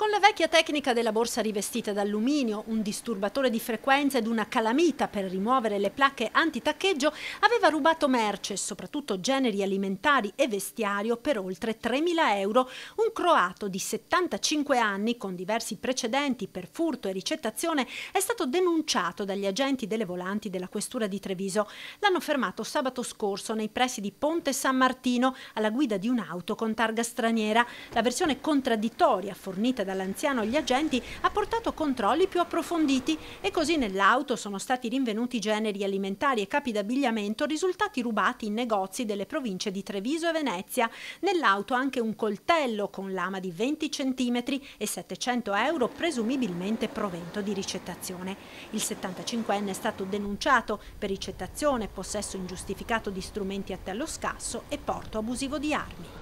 Con la vecchia tecnica della borsa rivestita d'alluminio, un disturbatore di frequenza ed una calamita per rimuovere le placche antitaccheggio, aveva rubato merce, soprattutto generi alimentari e vestiario, per oltre 3.000 euro un croato di 75 anni con diversi precedenti per furto e ricettazione è stato denunciato dagli agenti delle volanti della questura di Treviso. L'hanno fermato sabato scorso nei pressi di Ponte San Martino alla guida di un'auto con targa straniera. La versione contraddittoria fornita da dall'anziano agli agenti ha portato controlli più approfonditi e così nell'auto sono stati rinvenuti generi alimentari e capi d'abbigliamento risultati rubati in negozi delle province di Treviso e Venezia. Nell'auto anche un coltello con lama di 20 cm e 700 euro presumibilmente provento di ricettazione. Il 75enne è stato denunciato per ricettazione, possesso ingiustificato di strumenti a tello scasso e porto abusivo di armi.